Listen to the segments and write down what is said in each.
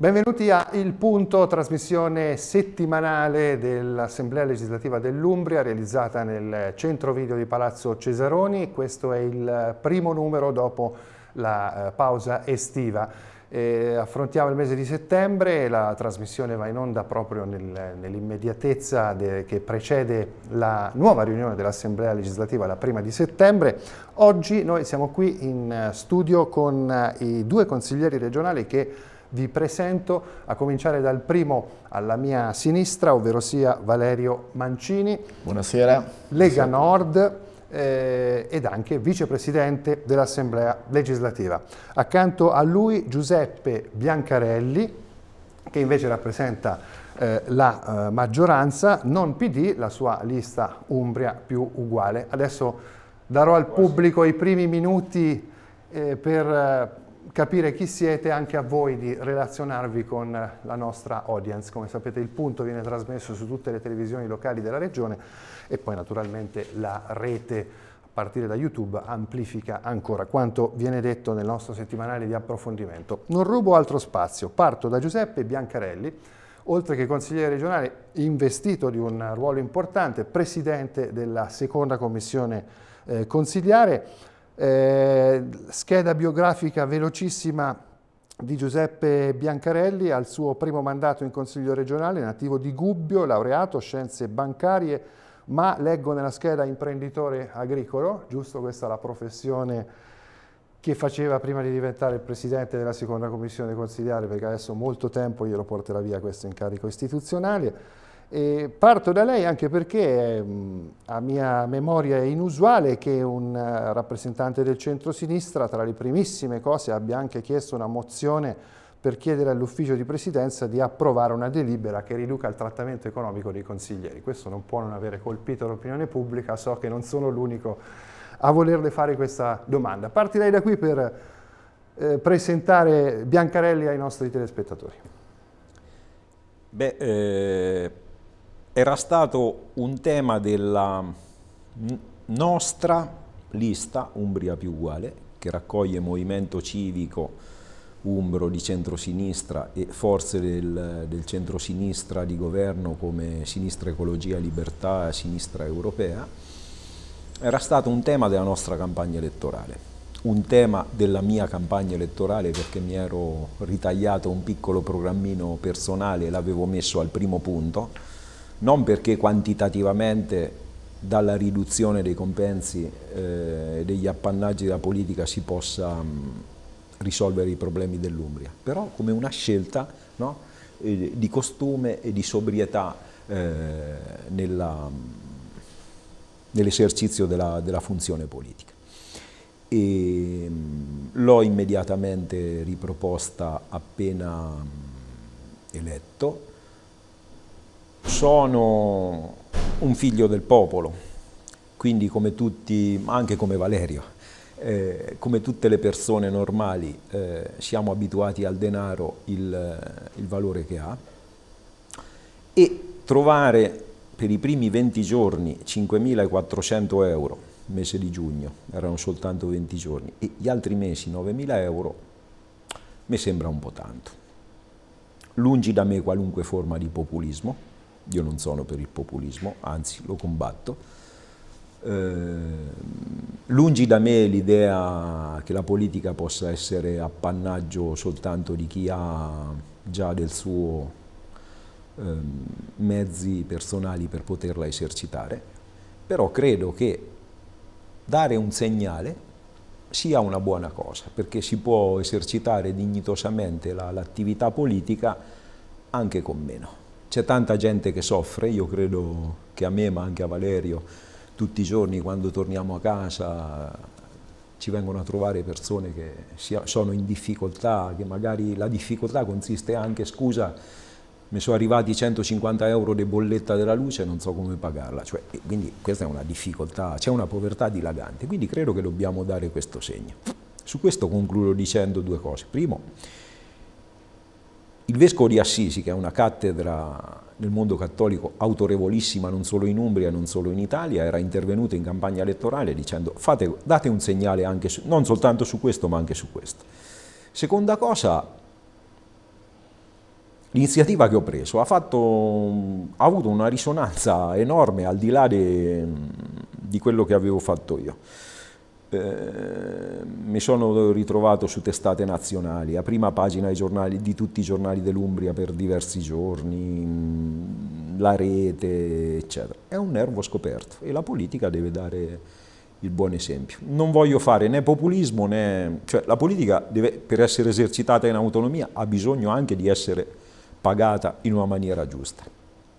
Benvenuti a Il Punto, trasmissione settimanale dell'Assemblea legislativa dell'Umbria realizzata nel centro video di Palazzo Cesaroni. Questo è il primo numero dopo la eh, pausa estiva. E affrontiamo il mese di settembre la trasmissione va in onda proprio nel, nell'immediatezza che precede la nuova riunione dell'Assemblea legislativa, la prima di settembre. Oggi noi siamo qui in studio con i due consiglieri regionali che vi presento a cominciare dal primo alla mia sinistra, ovvero sia Valerio Mancini. Buonasera. Lega Buonasera. Nord. Eh, ed anche vicepresidente dell'Assemblea legislativa. Accanto a lui Giuseppe Biancarelli, che invece rappresenta eh, la eh, maggioranza, non PD, la sua lista Umbria più uguale. Adesso darò al pubblico i primi minuti eh, per eh, capire chi siete, anche a voi di relazionarvi con la nostra audience. Come sapete il punto viene trasmesso su tutte le televisioni locali della regione e poi naturalmente la rete a partire da YouTube amplifica ancora quanto viene detto nel nostro settimanale di approfondimento. Non rubo altro spazio, parto da Giuseppe Biancarelli, oltre che consigliere regionale investito di un ruolo importante, presidente della seconda commissione eh, consigliare, eh, scheda biografica velocissima di Giuseppe Biancarelli al suo primo mandato in Consiglio regionale, nativo di Gubbio, laureato, scienze bancarie, ma leggo nella scheda imprenditore agricolo, giusto questa è la professione che faceva prima di diventare il presidente della seconda commissione consigliare, perché adesso molto tempo glielo porterà via questo incarico istituzionale. E parto da lei anche perché mm, a mia memoria è inusuale che un eh, rappresentante del centro-sinistra, tra le primissime cose, abbia anche chiesto una mozione per chiedere all'ufficio di presidenza di approvare una delibera che riduca il trattamento economico dei consiglieri. Questo non può non avere colpito l'opinione pubblica, so che non sono l'unico a volerle fare questa domanda. Partirei da qui per eh, presentare Biancarelli ai nostri telespettatori. Beh, eh era stato un tema della nostra lista Umbria più uguale, che raccoglie movimento civico umbro di centrosinistra e forze del, del centrosinistra di governo come Sinistra Ecologia Libertà e Sinistra Europea, era stato un tema della nostra campagna elettorale, un tema della mia campagna elettorale perché mi ero ritagliato un piccolo programmino personale e l'avevo messo al primo punto non perché quantitativamente dalla riduzione dei compensi eh, e degli appannaggi della politica si possa mm, risolvere i problemi dell'Umbria, però come una scelta no, eh, di costume e di sobrietà eh, mm, nell'esercizio nell della, della, funzione politica. Mm, l'ho immediatamente riproposta appena eletto sono un figlio del popolo, quindi come tutti, ma anche come Valerio, eh, come tutte le persone normali eh, siamo abituati al denaro, il, il valore che ha, e trovare per i primi 20 giorni 5.400 euro, mese di giugno, erano soltanto 20 giorni, e gli altri mesi 9.000 euro, mi sembra un po' tanto. Lungi da me qualunque forma di populismo, io non sono per il populismo, anzi lo combatto. Eh, lungi da me l'idea che la politica possa essere appannaggio soltanto di chi ha già del suo eh, mezzi personali per poterla esercitare, però credo che dare un segnale sia una buona cosa, perché si può esercitare dignitosamente l'attività la, politica anche con meno. C'è tanta gente che soffre, io credo che a me ma anche a Valerio, tutti i giorni quando torniamo a casa ci vengono a trovare persone che sono in difficoltà, che magari la difficoltà consiste anche, scusa, mi sono arrivati 150 euro di bolletta della luce e non so come pagarla. Cioè, quindi questa è una difficoltà, c'è una povertà dilagante, quindi credo che dobbiamo dare questo segno. Su questo concludo dicendo due cose. Primo, il vescovo di Assisi, che è una cattedra nel mondo cattolico autorevolissima non solo in Umbria, non solo in Italia, era intervenuto in campagna elettorale dicendo fate, date un segnale anche su, non soltanto su questo ma anche su questo. Seconda cosa, l'iniziativa che ho preso ha, fatto, ha, avuto una risonanza enorme al di là de, di quello che avevo fatto io. Eh, mi sono ritrovato su testate nazionali, a prima pagina giornali, di tutti i giornali dell'Umbria per diversi giorni, mm, la rete, eccetera. È un nervo scoperto e la politica deve dare il buon esempio. Non voglio fare né populismo né... Cioè, la politica deve, per essere esercitata in autonomia ha bisogno anche di essere pagata in una maniera giusta.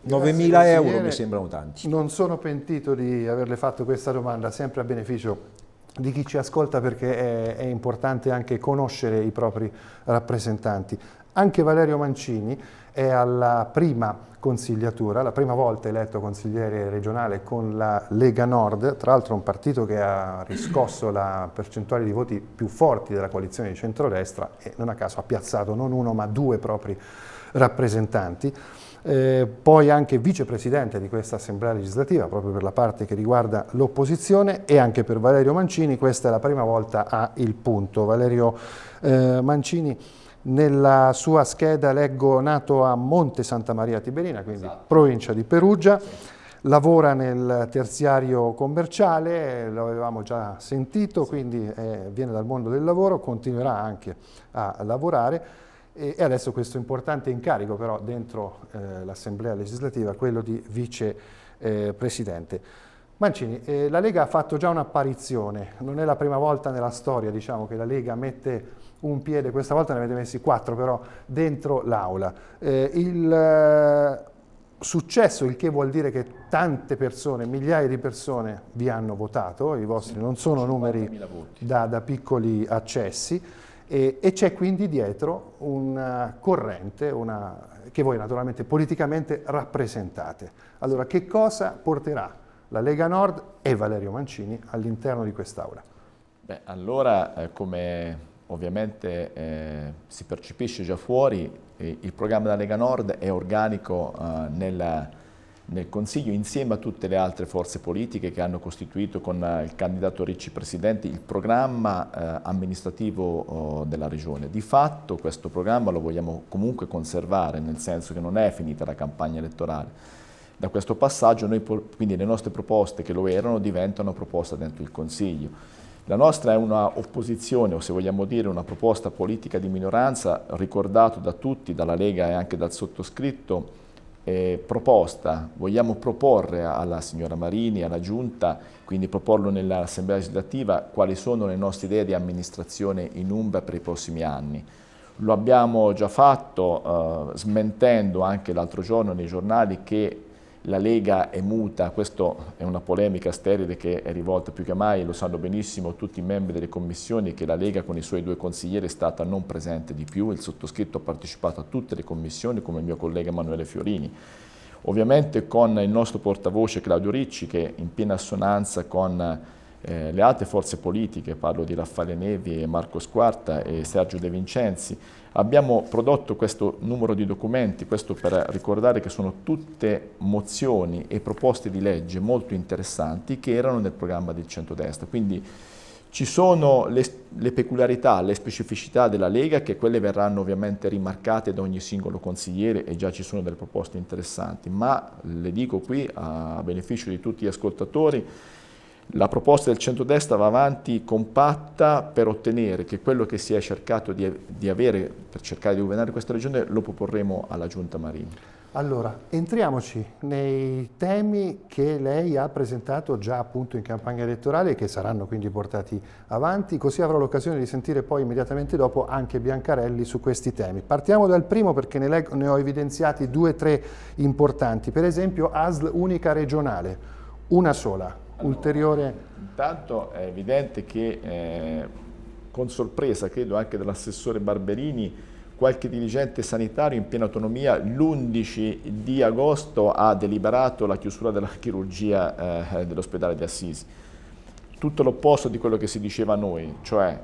9.000 euro mi sembrano tanti. Non sono pentito di averle fatto questa domanda, sempre a beneficio di chi ci ascolta perché è, è, importante anche conoscere i propri rappresentanti. Anche Valerio Mancini è alla prima consigliatura, la prima volta eletto consigliere regionale con la Lega Nord, tra l'altro un partito che ha riscosso la percentuale di voti più forti della coalizione di centrodestra e non a caso ha piazzato non uno ma due propri rappresentanti eh, poi anche vicepresidente di questa assemblea legislativa proprio per la parte che riguarda l'opposizione e anche per Valerio Mancini questa è la prima volta a Il Punto. Valerio eh, Mancini nella sua scheda leggo nato a Monte Santa Maria Tiberina, quindi esatto. provincia di Perugia, lavora nel terziario commerciale, lo avevamo già sentito, quindi eh, viene dal mondo del lavoro, continuerà anche a lavorare e, e adesso questo importante incarico però dentro eh, l'Assemblea legislativa, quello di vicepresidente. Eh, Mancini, eh, la Lega ha fatto già un'apparizione, non è la prima volta nella storia diciamo, che la Lega mette un piede, questa volta ne avete messi quattro però, dentro l'aula. Eh, il eh, successo, il che vuol dire che tante persone, migliaia di persone vi hanno votato, i vostri non sono numeri da, da piccoli accessi, e, e c'è quindi dietro una eh, corrente una, che voi naturalmente politicamente rappresentate. Allora che cosa porterà la Lega Nord e Valerio Mancini all'interno di quest'Aula? Beh, allora eh, come ovviamente eh, si percepisce già fuori, eh, il programma della Lega Nord è organico eh, nella nel Consiglio insieme a tutte le altre forze politiche che hanno costituito con eh, il candidato Ricci Presidente il programma eh, amministrativo eh, della Regione. Di fatto questo programma lo vogliamo comunque conservare, nel senso che non è finita la campagna elettorale. Da questo passaggio noi, quindi le nostre proposte che lo erano diventano proposte dentro il Consiglio. La nostra è una opposizione, o se vogliamo dire una proposta politica di minoranza, ricordato da tutti, dalla Lega e anche dal sottoscritto, eh, proposta, vogliamo proporre alla signora Marini, alla Giunta, quindi proporlo nell'Assemblea legislativa, quali sono le nostre idee di amministrazione in Umbria per i prossimi anni. Lo abbiamo già fatto eh, smentendo anche l'altro giorno nei giornali che la Lega è muta, questa è una polemica sterile che è rivolta più che mai, lo sanno benissimo tutti i membri delle commissioni che la Lega con i suoi due consiglieri è stata non presente di più, il sottoscritto ha partecipato a tutte le commissioni come il mio collega Emanuele Fiorini. Ovviamente con il nostro portavoce Claudio Ricci che in piena assonanza con eh, le altre forze politiche, parlo di Raffaele Nevi Marco Squarta e Sergio De Vincenzi, Abbiamo prodotto questo numero di documenti, questo per ricordare che sono tutte mozioni e proposte di legge molto interessanti che erano nel programma del centrodestra. Quindi ci sono le, le, peculiarità, le specificità della Lega che quelle verranno ovviamente rimarcate da ogni singolo consigliere e già ci sono delle proposte interessanti, ma le dico qui a beneficio di tutti gli ascoltatori, la proposta del centrodestra va avanti compatta per ottenere che quello che si è cercato di, di avere per cercare di governare questa regione lo proporremo alla Giunta Marini. Allora, entriamoci nei temi che lei ha presentato già appunto in campagna elettorale e che saranno quindi portati avanti, così avrò l'occasione di sentire poi immediatamente dopo anche Biancarelli su questi temi. Partiamo dal primo perché ne, ne ho evidenziati due o tre importanti, per esempio ASL unica regionale, una sola, allora, ulteriore... Intanto è evidente che eh, con sorpresa, credo anche dell'assessore Barberini, qualche dirigente sanitario in piena autonomia l'11 di agosto ha deliberato la chiusura della chirurgia eh, dell'ospedale di Assisi. Tutto l'opposto di quello che si diceva a noi, cioè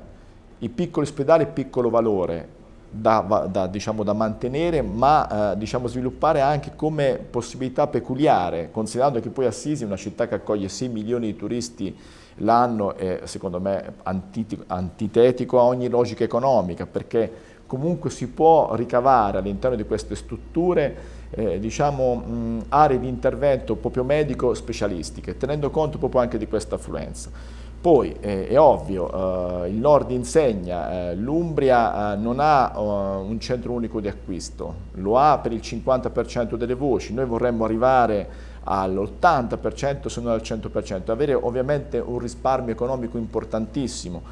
i piccoli ospedali piccolo valore, da, da, diciamo, da mantenere, ma eh, diciamo, sviluppare anche come possibilità peculiare, considerando che poi Assisi è una città che accoglie 6 milioni di turisti l'anno è secondo me antitico, antitetico a ogni logica economica, perché comunque si può ricavare all'interno di queste strutture eh, diciamo, mh, aree di intervento proprio medico specialistiche, tenendo conto proprio anche di questa affluenza. Poi eh, è ovvio, eh, il Nord insegna, eh, l'Umbria eh, non ha eh, un centro unico di acquisto, lo ha per il 50% delle voci, noi vorremmo arrivare all'80% se non al 100%, avere ovviamente un risparmio economico importantissimo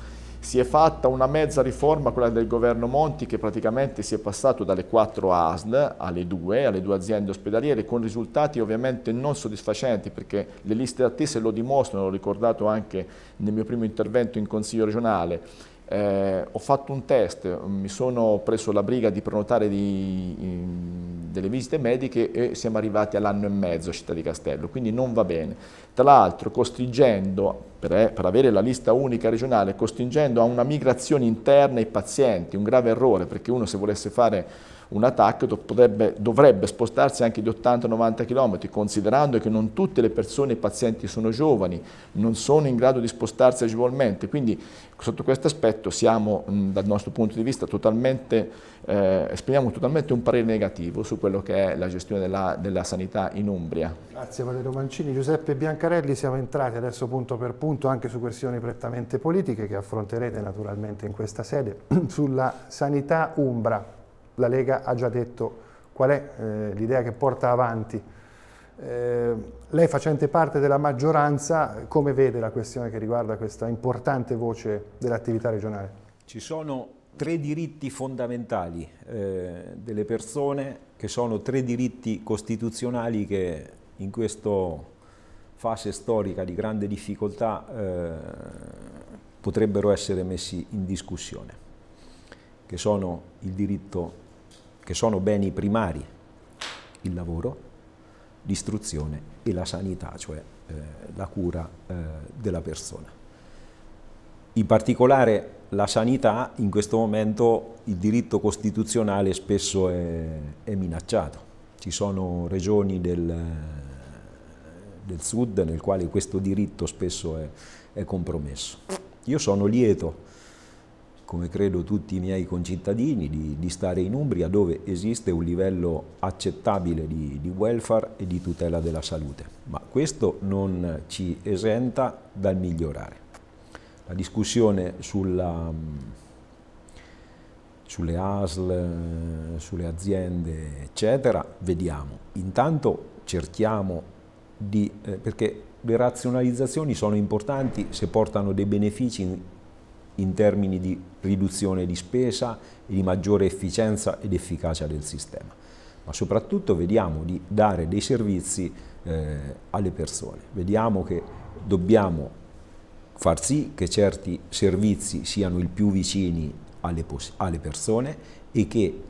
si è fatta una mezza riforma, quella del governo Monti, che praticamente si è passato dalle 4 ASL alle 2, alle 2 aziende ospedaliere, con risultati ovviamente non soddisfacenti, perché le liste d'attesa lo dimostrano, l'ho ricordato anche nel mio primo intervento in Consiglio regionale eh, ho fatto un test, mi sono preso la briga di prenotare di, in, mm, delle visite mediche e siamo arrivati all'anno e mezzo a Città di Castello, quindi non va bene. Tra l'altro costringendo, per, eh, per, avere la lista unica regionale, costringendo a una migrazione interna i pazienti, un grave errore, perché uno se volesse fare un attacco potrebbe, dovrebbe spostarsi anche di 80-90 km, considerando che non tutte le persone, e i pazienti sono giovani, non sono in grado di spostarsi agevolmente, quindi sotto questo aspetto siamo dal nostro punto di vista totalmente, eh, esprimiamo totalmente un parere negativo su quello che è la gestione della, della sanità in Umbria. Grazie Valerio Mancini. Giuseppe Biancarelli, siamo entrati adesso punto per punto anche su questioni prettamente politiche che affronterete naturalmente in questa sede sulla sanità Umbra la Lega ha già detto qual è eh, l'idea che porta avanti. Eh, lei facente parte della maggioranza, come vede la questione che riguarda questa importante voce dell'attività regionale? Ci sono tre diritti fondamentali eh, delle persone che sono tre diritti costituzionali che in questa fase storica di grande difficoltà eh, potrebbero essere messi in discussione, che sono il diritto che sono beni primari, il lavoro, l'istruzione e la sanità, cioè eh, la cura eh, della persona. In particolare la sanità in questo momento il diritto costituzionale spesso è, è minacciato. Ci sono regioni del, del, sud nel quale questo diritto spesso è, è compromesso. Io sono lieto come credo tutti i miei concittadini, di, di stare in Umbria dove esiste un livello accettabile di, di welfare e di tutela della salute. Ma questo non ci esenta dal migliorare. La discussione sulla mm, sulle ASL, eh, sulle aziende, eccetera, vediamo. Intanto cerchiamo di... Eh, perché le razionalizzazioni sono importanti se portano dei benefici in termini di riduzione di spesa e di maggiore efficienza ed efficacia del sistema, ma soprattutto vediamo di dare dei servizi eh, alle persone. Vediamo che dobbiamo far sì che certi servizi siano il più vicini alle, alle persone e che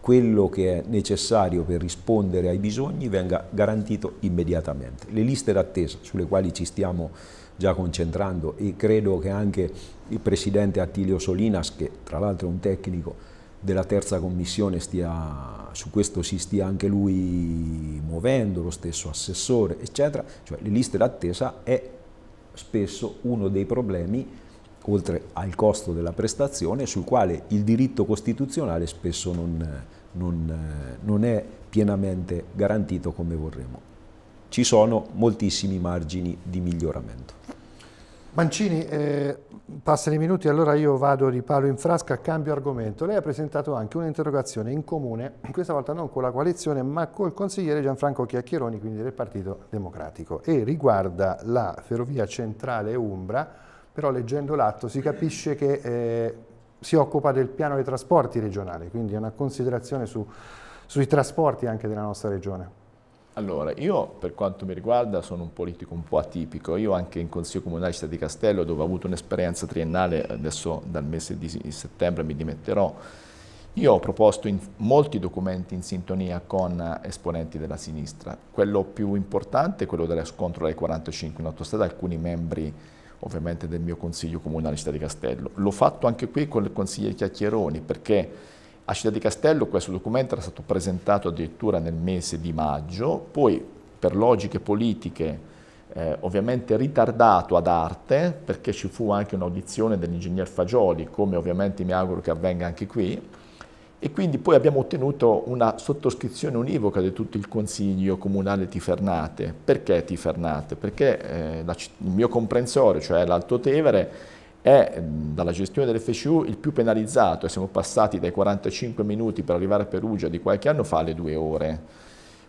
quello che è necessario per rispondere ai bisogni venga garantito immediatamente. Le liste d'attesa sulle quali ci stiamo già concentrando e credo che anche il presidente Attilio Solinas, che tra l'altro è un tecnico della terza commissione, stia, su questo si stia anche lui muovendo, lo stesso assessore, eccetera, cioè le liste d'attesa è spesso uno dei problemi oltre al costo della prestazione, sul quale il diritto costituzionale spesso non, non, non, è pienamente garantito come vorremmo. Ci sono moltissimi margini di miglioramento. Mancini, eh, passano i minuti, allora io vado, di palo in frasca, cambio argomento. Lei ha presentato anche un'interrogazione in comune, questa volta non con la coalizione, ma col consigliere Gianfranco Chiacchieroni, quindi del Partito Democratico, e riguarda la ferrovia centrale Umbra, però leggendo l'atto si capisce che eh, si occupa del piano dei trasporti regionale, quindi è una considerazione su, sui trasporti anche della nostra regione. Allora, io per quanto mi riguarda sono un politico un po' atipico, io anche in Consiglio Comunale Città di Castello dove ho avuto un'esperienza triennale, adesso dal mese di settembre mi dimetterò, io ho proposto molti documenti in sintonia con eh, esponenti della sinistra, quello più importante è quello dello scontro alle 45 in autostrada, alcuni membri ovviamente del mio Consiglio Comunale Città di Castello, l'ho fatto anche qui con il consigliere Chiacchieroni perché a Città di Castello questo documento era stato presentato addirittura nel mese di maggio, poi per logiche politiche eh, ovviamente ritardato ad arte, perché ci fu anche un'audizione dell'ingegner Fagioli, come ovviamente mi auguro che avvenga anche qui, e quindi poi abbiamo ottenuto una sottoscrizione univoca di tutto il Consiglio Comunale Tifernate. Perché Tifernate? Perché eh, la, il mio comprensorio, cioè l'Alto Tevere, è dalla gestione dell'FCU il più penalizzato e siamo passati dai 45 minuti per arrivare a Perugia di qualche anno fa alle due ore.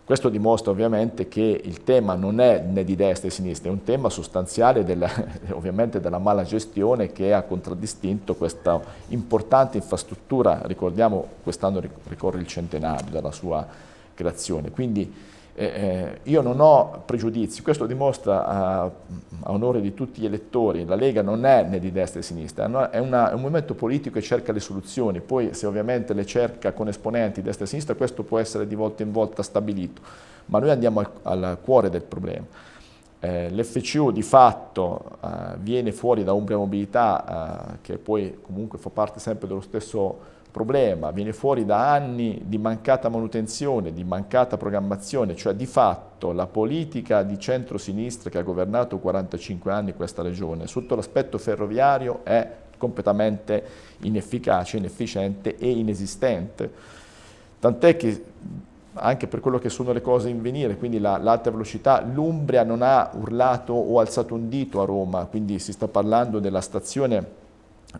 Questo dimostra ovviamente che il tema non è né di destra né di sinistra, è un tema sostanziale della, ovviamente della mala gestione che ha contraddistinto questa importante infrastruttura, ricordiamo quest'anno ricorre il centenario della sua creazione. Quindi eh, eh, io non ho pregiudizi, questo dimostra a, eh, a, onore di tutti gli elettori, la Lega non è né di destra né di sinistra, no? è, una, è, un movimento politico che cerca le soluzioni, poi se ovviamente le cerca con esponenti di destra e di sinistra questo può essere di volta in volta stabilito, ma noi andiamo al, al cuore del problema. Eh, L'FCU di fatto eh, viene fuori da Umbria Mobilità, eh, che poi comunque fa parte sempre dello stesso problema viene fuori da anni di mancata manutenzione, di mancata programmazione, cioè di fatto la politica di centro-sinistra che ha governato 45 anni questa regione sotto l'aspetto ferroviario è completamente inefficace, inefficiente e inesistente. Tant'è che anche per quello che sono le cose in venire, quindi l'alta velocità, l'Umbria non ha urlato o alzato un dito a Roma, quindi si sta parlando della stazione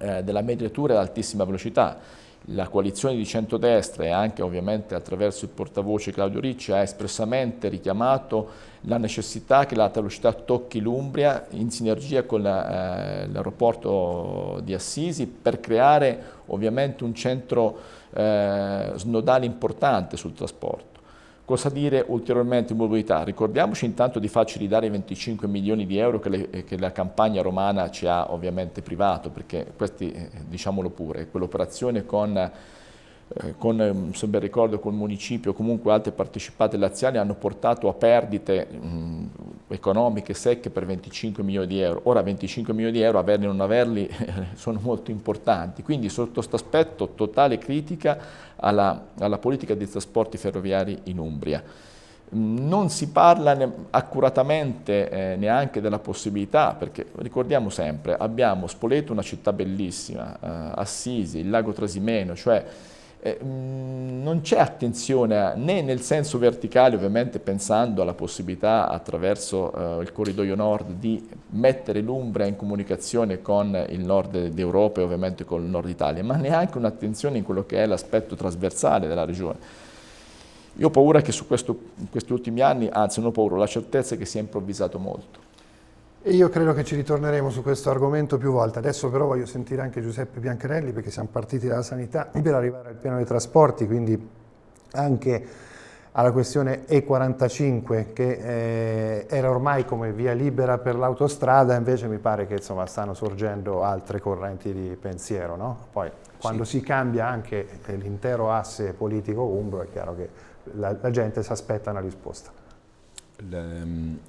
eh, della mediatura ad altissima velocità la coalizione di centrodestra e anche ovviamente attraverso il portavoce Claudio Ricci ha espressamente richiamato la necessità che l'alta velocità tocchi l'Umbria in sinergia con l'aeroporto la, eh, di Assisi per creare ovviamente un centro eh, snodale importante sul trasporto. Cosa dire ulteriormente in mobilità? Ricordiamoci intanto di farci ridare i 25 milioni di euro che, le, eh, che, la campagna romana ci ha ovviamente privato, perché questi, eh, diciamolo pure, quell'operazione con, eh, con, eh, se ben ricordo, col municipio, comunque altre partecipate laziali hanno portato a perdite mh, mm, economiche secche per 25 milioni di euro. Ora 25 milioni di euro, averli o non averli, sono molto importanti. Quindi sotto questo aspetto totale critica alla, alla politica dei trasporti ferroviari in Umbria. Non si parla ne accuratamente eh, neanche della possibilità, perché ricordiamo sempre, abbiamo Spoleto, una città bellissima, eh, Assisi, il lago Trasimeno, cioè eh, mm, non c'è attenzione né nel senso verticale, ovviamente pensando alla possibilità attraverso eh, il corridoio nord di mettere l'Umbria in comunicazione con il nord d'Europa e ovviamente con il nord Italia, ma neanche un'attenzione in quello che è l'aspetto trasversale della regione. Io ho paura che su questo, in questi ultimi anni, anzi non ho paura, ho la certezza che si è improvvisato molto e io credo che ci ritorneremo su questo argomento più volte. Adesso però voglio sentire anche Giuseppe Biancherelli perché siamo partiti dalla sanità per arrivare al piano dei trasporti, quindi anche alla questione E45 che eh, era ormai come via libera per l'autostrada, invece mi pare che insomma, stanno sorgendo altre correnti di pensiero. No? Poi quando sì. si cambia anche eh, l'intero asse politico umbro è chiaro che la, la gente si aspetta una risposta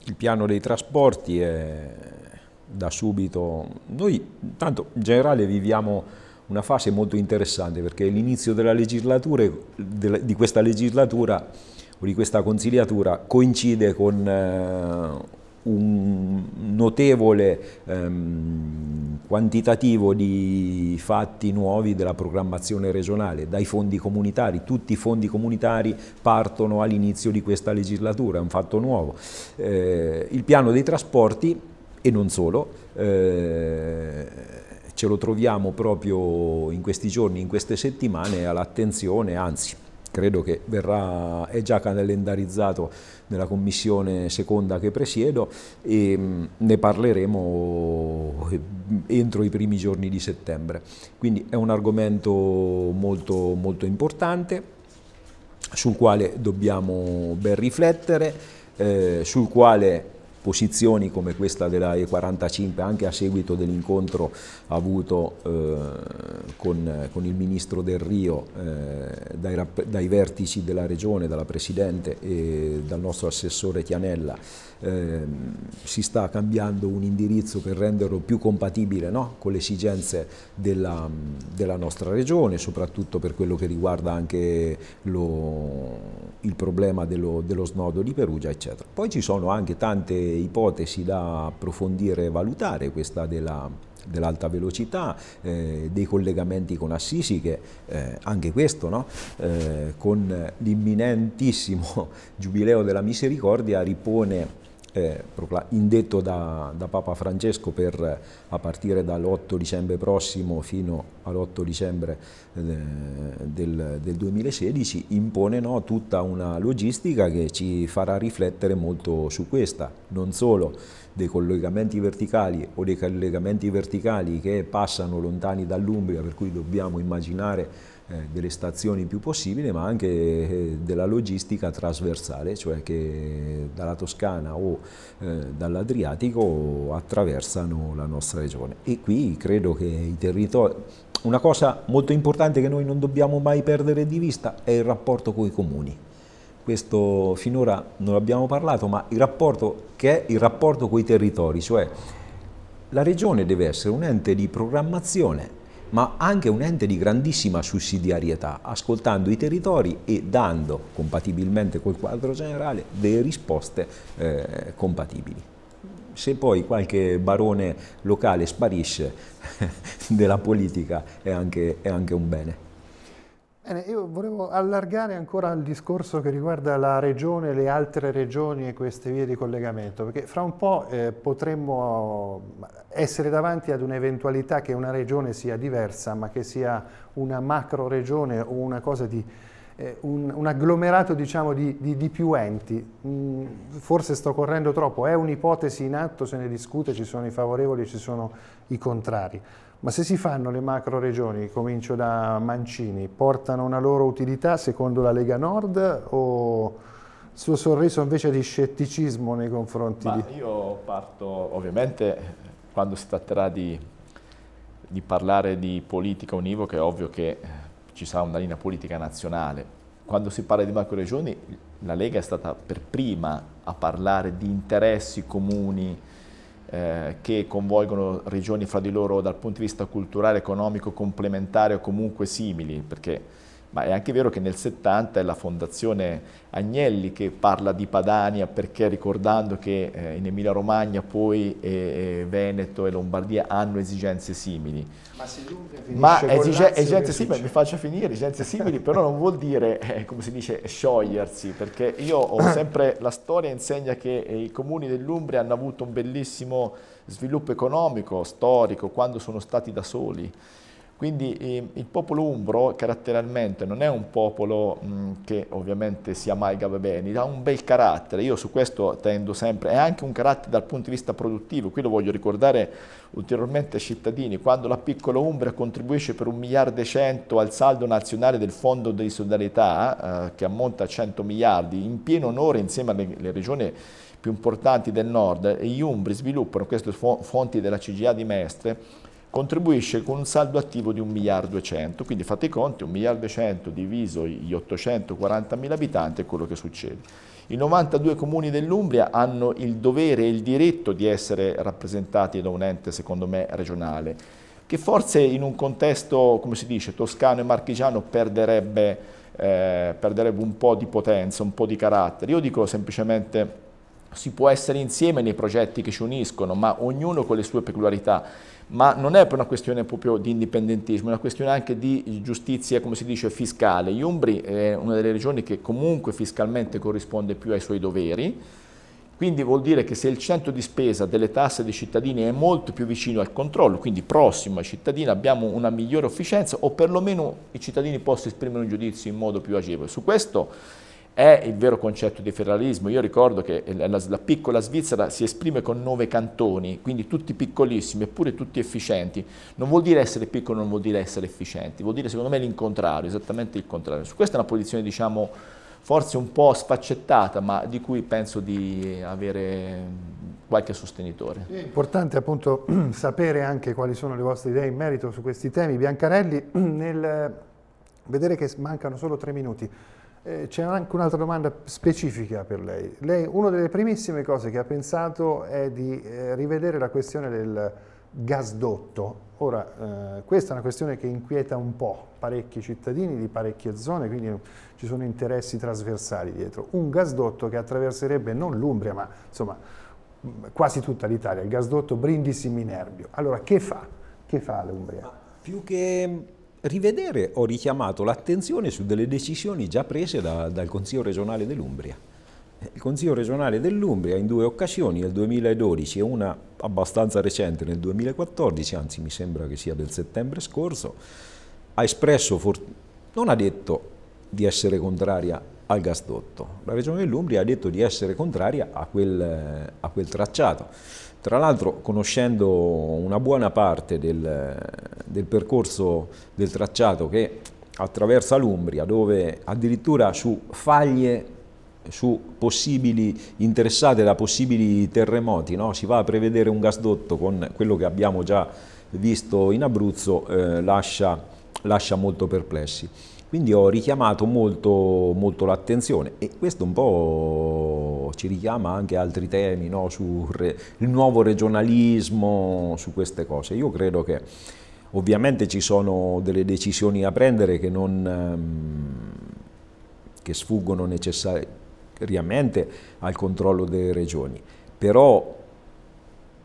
il piano dei trasporti è da subito, noi tanto in generale viviamo una fase molto interessante perché l'inizio della legislatura, di questa legislatura o di questa consigliatura coincide con eh, un notevole ehm, quantitativo di fatti nuovi della programmazione regionale, dai fondi comunitari, tutti i fondi comunitari partono all'inizio di questa legislatura, è un fatto nuovo. Eh, il piano dei trasporti, e non solo, eh, ce lo troviamo proprio in questi giorni, in queste settimane all'attenzione, anzi credo che verrà, è già calendarizzato nella commissione seconda che presiedo e mm, ne parleremo eh, entro i primi giorni di settembre. Quindi è un argomento molto, molto importante sul quale dobbiamo ben riflettere, eh, sul quale posizioni come questa della E45 anche a seguito dell'incontro avuto eh, con, con, il ministro Del Rio eh, dai, dai, vertici della regione, dalla Presidente e dal nostro assessore Tianella eh, si sta cambiando un indirizzo per renderlo più compatibile no? con le esigenze della, mm, della, nostra regione, soprattutto per quello che riguarda anche lo, il problema dello, dello snodo di Perugia, eccetera. Poi ci sono anche tante ipotesi da approfondire e valutare, questa della dell'alta velocità, eh, dei collegamenti con Assisi, che eh, anche questo, no? eh, con l'imminentissimo Giubileo della Misericordia, ripone eh, indetto da, da, Papa Francesco per, eh, a partire dall'8 dicembre prossimo fino all'8 dicembre eh, del, del, 2016, impone no, tutta una logistica che ci farà riflettere molto su questa, non solo dei collegamenti verticali o dei collegamenti verticali che passano lontani dall'Umbria, per cui dobbiamo immaginare eh, delle stazioni più possibile, ma anche eh, della logistica trasversale, cioè che dalla Toscana o eh, dall'Adriatico attraversano la nostra regione. E qui credo che i territori... Una cosa molto importante che noi non dobbiamo mai perdere di vista è il rapporto con i comuni. Questo finora non abbiamo parlato, ma il rapporto che è il rapporto con i territori, cioè la regione deve essere un ente di programmazione ma anche un ente di grandissima sussidiarietà, ascoltando i territori e dando, compatibilmente col quadro generale, delle risposte eh, compatibili. Se poi qualche barone locale sparisce della politica è anche, è anche un bene. Bene, io volevo allargare ancora il discorso che riguarda la regione, le altre regioni e queste vie di collegamento, perché fra un po' eh, potremmo eh, essere davanti ad un'eventualità che una regione sia diversa, ma che sia una macro regione o una cosa di... Eh, un, un, agglomerato diciamo di, di, di più enti, mm, forse sto correndo troppo, è un'ipotesi in atto, se ne discute, ci sono i favorevoli, e ci sono i contrari ma se si fanno le macro regioni, comincio da Mancini, portano una loro utilità secondo la Lega Nord o il suo sorriso invece di scetticismo nei confronti ma di... Io parto ovviamente quando si tratterà di, di parlare di politica univoca è ovvio che ci sarà una linea politica nazionale. Quando si parla di macro regioni la Lega è stata per prima a parlare di interessi comuni, eh, che coinvolgono regioni fra di loro dal punto di vista culturale, economico, complementare o comunque simili, perché ma è anche vero che nel 70 è la fondazione Agnelli che parla di Padania perché ricordando che eh, in Emilia Romagna poi e, e Veneto e Lombardia hanno esigenze simili. Ma, se ma esige esigenze simili, mi faccia finire, esigenze simili però non vuol dire, eh, come si dice, sciogliersi perché io ho sempre, la storia insegna che eh, i comuni dell'Umbria hanno avuto un bellissimo sviluppo economico, storico, quando sono stati da soli quindi eh, il popolo umbro caratterialmente non è un popolo mh, che ovviamente si amalgama bene, ha un bel carattere, io su questo tendo sempre, è anche un carattere dal punto di vista produttivo, qui lo voglio ricordare ulteriormente ai cittadini, quando la piccola Umbria contribuisce per un miliardo e cento al saldo nazionale del Fondo di Solidarietà, eh, che ammonta a 100 miliardi, in pieno onore insieme alle regioni più importanti del nord, e gli Umbri sviluppano queste fonti della CGA di Mestre, contribuisce con un saldo attivo di 1 miliardo e 100, quindi fate i conti, 1 miliardo e 100 diviso gli 840 mila abitanti è quello che succede. I 92 comuni dell'Umbria hanno il dovere e il diritto di essere rappresentati da un ente, secondo me, regionale, che forse in un contesto, come si dice, toscano e marchigiano perderebbe, eh, perderebbe un po' di potenza, un po' di carattere. Io dico semplicemente si può essere insieme nei progetti che ci uniscono, ma ognuno con le sue peculiarità ma non è per una questione proprio di indipendentismo, è una questione anche di giustizia, come si dice, fiscale. Umbri è una delle regioni che comunque fiscalmente corrisponde più ai suoi doveri, quindi vuol dire che se il centro di spesa delle tasse dei cittadini è molto più vicino al controllo, quindi prossimo ai cittadini, abbiamo una migliore efficienza o perlomeno i cittadini possono esprimere un giudizio in modo più agevole. Su questo è il vero concetto di federalismo. Io ricordo che la, la, piccola Svizzera si esprime con nove cantoni, quindi tutti piccolissimi, eppure tutti efficienti. Non vuol dire essere piccolo, non vuol dire essere efficienti, vuol dire secondo me l'incontrario, esattamente il contrario. Su questa è una posizione, diciamo, forse un po' sfaccettata, ma di cui penso di avere qualche sostenitore. È importante appunto sapere anche quali sono le vostre idee in merito su questi temi. Biancarelli, nel vedere che mancano solo tre minuti, eh, c'è anche un'altra domanda specifica per lei. Lei, una delle primissime cose che ha pensato è di eh, rivedere la questione del gasdotto. Ora, eh, questa è una questione che inquieta un po' parecchi cittadini di parecchie zone, quindi ci sono interessi trasversali dietro. Un gasdotto che attraverserebbe non l'Umbria, ma insomma quasi tutta l'Italia, il gasdotto Brindisi-Minerbio. Allora, che fa? Che fa l'Umbria? Più che rivedere, ho richiamato l'attenzione su delle decisioni già prese da, dal Consiglio regionale dell'Umbria. Il Consiglio regionale dell'Umbria in due occasioni, nel 2012 e una abbastanza recente nel 2014, anzi mi sembra che sia del settembre scorso, ha espresso, non ha detto di essere contraria al gasdotto, la regione dell'Umbria ha detto di essere contraria a quel, a quel tracciato tra l'altro conoscendo una buona parte del, del percorso del tracciato che attraversa l'Umbria, dove addirittura su faglie su possibili interessate da possibili terremoti, no? si va a prevedere un gasdotto con quello che abbiamo già visto in Abruzzo, eh, lascia lascia molto perplessi. Quindi ho richiamato molto, molto l'attenzione e questo un po' ci richiama anche altri temi, no? sul nuovo regionalismo, su queste cose. Io credo che ovviamente ci sono delle decisioni da prendere che, non, ehm, che sfuggono necessariamente al controllo delle regioni, però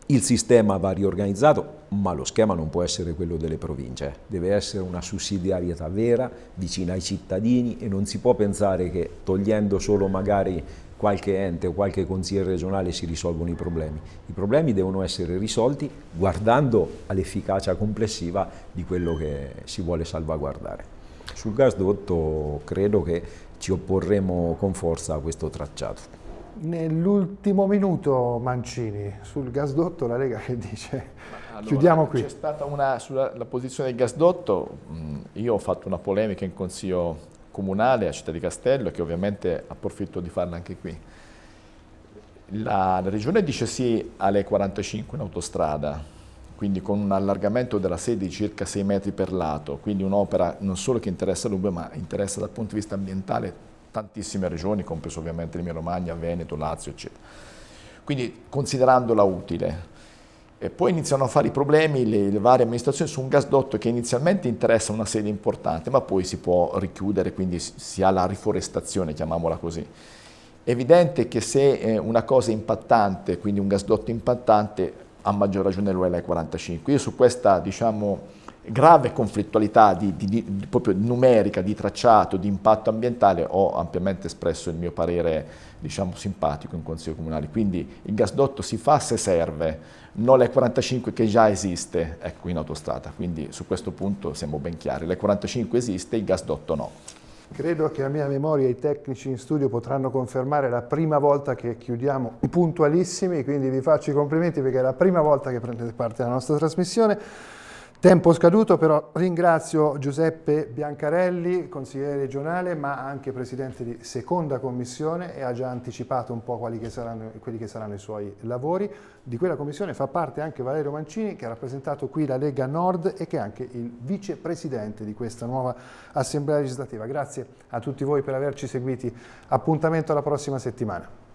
il sistema va riorganizzato ma lo schema non può essere quello delle province, eh. deve essere una sussidiarietà vera, vicina ai cittadini e non si può pensare che togliendo solo magari qualche ente o qualche consigliere regionale si risolvono i problemi. I problemi devono essere risolti guardando all'efficacia complessiva di quello che si vuole salvaguardare. Sul gasdotto credo che ci opporremo con forza a questo tracciato. Nell'ultimo minuto Mancini, sul gasdotto la Lega che dice? Allora, Chiudiamo qui. C'è stata una, sulla posizione del gasdotto, mm, io ho fatto una polemica in consiglio comunale a Città di Castello, che ovviamente approfitto di farla anche qui. La, la regione dice sì alle 45 in autostrada, quindi con un allargamento della sede di circa 6 metri per lato, quindi un'opera non solo che interessa l'Umbria, ma interessa dal punto di vista ambientale tantissime regioni, compreso ovviamente l'Emilia Romagna, Veneto, Lazio, eccetera. Quindi considerandola utile, e poi iniziano a fare i problemi le, le, varie amministrazioni su un gasdotto che inizialmente interessa una sede importante, ma poi si può richiudere, quindi si, ha la riforestazione, chiamiamola così. È evidente che se eh, una cosa è impattante, quindi un gasdotto impattante, a maggior ragione lo 45 Io su questa, diciamo, grave conflittualità di, di, di, proprio numerica, di tracciato, di impatto ambientale, ho ampiamente espresso il mio parere diciamo, simpatico in Consiglio Comunale. Quindi il gasdotto si fa se serve, non l'E45 che già esiste ecco, in autostrada. Quindi su questo punto siamo ben chiari. L'E45 esiste, il gasdotto no. Credo che a mia memoria i tecnici in studio potranno confermare la prima volta che chiudiamo puntualissimi, quindi vi faccio i complimenti perché è la prima volta che prendete parte alla nostra trasmissione. Tempo scaduto, però ringrazio Giuseppe Biancarelli, consigliere regionale, ma anche presidente di seconda commissione e ha già anticipato un po' che saranno, quelli che saranno i suoi lavori. Di quella commissione fa parte anche Valerio Mancini, che ha rappresentato qui la Lega Nord e che è anche il vicepresidente di questa nuova assemblea legislativa. Grazie a tutti voi per averci seguiti. Appuntamento alla prossima settimana.